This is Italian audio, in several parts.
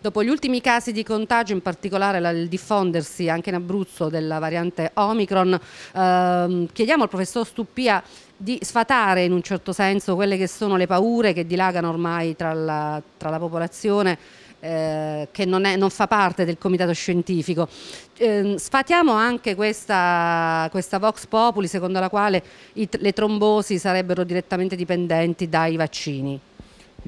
Dopo gli ultimi casi di contagio, in particolare il diffondersi anche in Abruzzo della variante Omicron, ehm, chiediamo al professor Stuppia di sfatare in un certo senso quelle che sono le paure che dilagano ormai tra la, tra la popolazione eh, che non, è, non, fa parte del comitato scientifico. Ehm, sfatiamo anche questa, questa, Vox Populi secondo la quale i, le trombosi sarebbero direttamente dipendenti dai vaccini.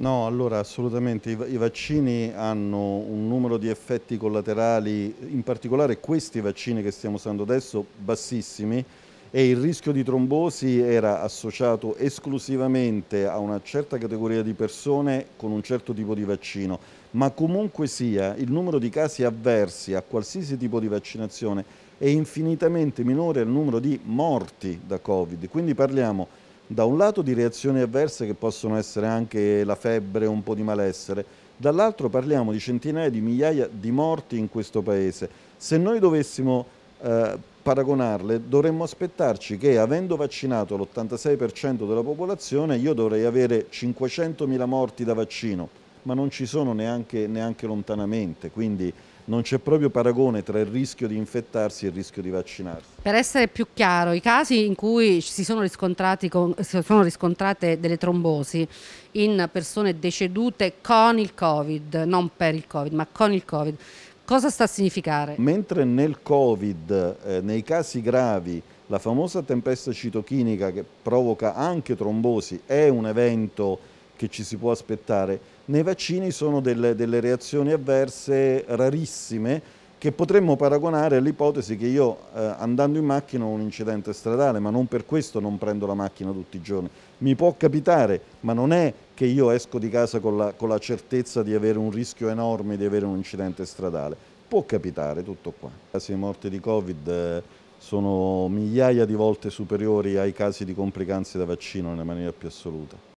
No, allora assolutamente, I, vaccini hanno un numero di effetti collaterali, in particolare questi vaccini che stiamo usando adesso, bassissimi e il rischio di trombosi era associato esclusivamente a una certa categoria di persone con un certo tipo di vaccino, ma comunque sia il numero di casi avversi a qualsiasi tipo di vaccinazione è infinitamente minore al numero di morti da Covid, quindi parliamo da un lato di reazioni avverse che possono essere anche la febbre un po' di malessere, dall'altro parliamo di centinaia di migliaia di morti in questo paese. Se noi dovessimo eh, paragonarle, dovremmo aspettarci che avendo vaccinato l'86% della popolazione, io dovrei avere 500.000 morti da vaccino ma non ci sono neanche, neanche lontanamente, quindi non c'è proprio paragone tra il rischio di infettarsi e il rischio di vaccinarsi. Per essere più chiaro, i casi in cui si sono, con, si sono, riscontrate delle trombosi in persone decedute con il Covid, non per il Covid, ma con il Covid, cosa sta a significare? Mentre nel Covid, eh, nei casi gravi, la famosa tempesta citochinica che provoca anche trombosi è un evento che ci si può aspettare. Nei vaccini sono delle, delle reazioni avverse rarissime che potremmo paragonare all'ipotesi che io eh, andando in macchina ho un incidente stradale, ma non per questo non prendo la macchina tutti i giorni. Mi può capitare, ma non è che io esco di casa con la, con la certezza di avere un rischio enorme di avere un incidente stradale. Può capitare tutto qua. I casi di morte di Covid eh, sono migliaia di volte superiori ai casi di complicanze da vaccino nella maniera più assoluta.